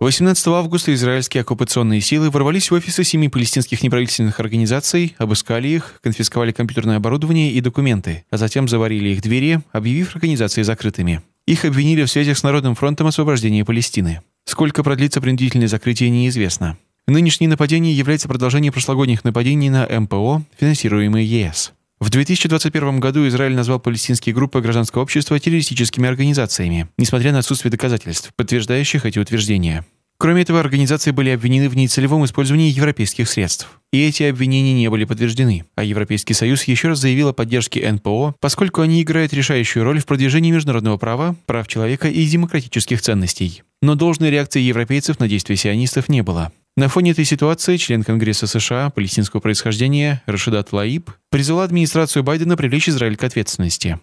18 августа израильские оккупационные силы ворвались в офисы семи палестинских неправительственных организаций, обыскали их, конфисковали компьютерное оборудование и документы, а затем заварили их двери, объявив организации закрытыми. Их обвинили в связях с Народным фронтом освобождения Палестины. Сколько продлится принудительное закрытие, неизвестно. Нынешние нападения являются продолжением прошлогодних нападений на МПО, финансируемые ЕС. В 2021 году Израиль назвал палестинские группы гражданского общества террористическими организациями, несмотря на отсутствие доказательств, подтверждающих эти утверждения. Кроме этого, организации были обвинены в нецелевом использовании европейских средств. И эти обвинения не были подтверждены, а Европейский Союз еще раз заявил о поддержке НПО, поскольку они играют решающую роль в продвижении международного права, прав человека и демократических ценностей. Но должной реакции европейцев на действия сионистов не было. На фоне этой ситуации член Конгресса США палестинского происхождения Рашидат Лаиб призвал администрацию Байдена привлечь Израиль к ответственности.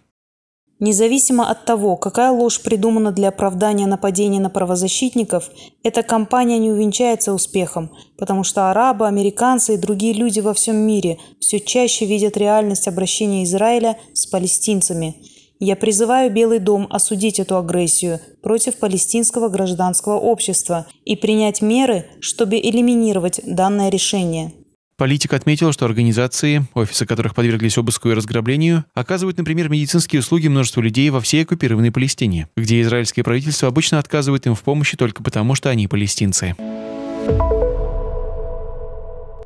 Независимо от того, какая ложь придумана для оправдания нападения на правозащитников, эта кампания не увенчается успехом, потому что арабы, американцы и другие люди во всем мире все чаще видят реальность обращения Израиля с палестинцами – я призываю Белый дом осудить эту агрессию против палестинского гражданского общества и принять меры, чтобы элиминировать данное решение. Политик отметил, что организации, офисы которых подверглись обыску и разграблению, оказывают, например, медицинские услуги множеству людей во всей оккупированной Палестине, где израильское правительство обычно отказывает им в помощи только потому, что они палестинцы.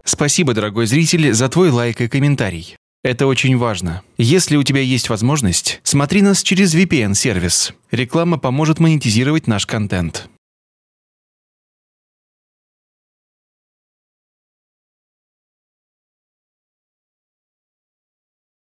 Спасибо, дорогой зритель, за твой лайк и комментарий. Это очень важно. Если у тебя есть возможность, смотри нас через VPN-сервис. Реклама поможет монетизировать наш контент.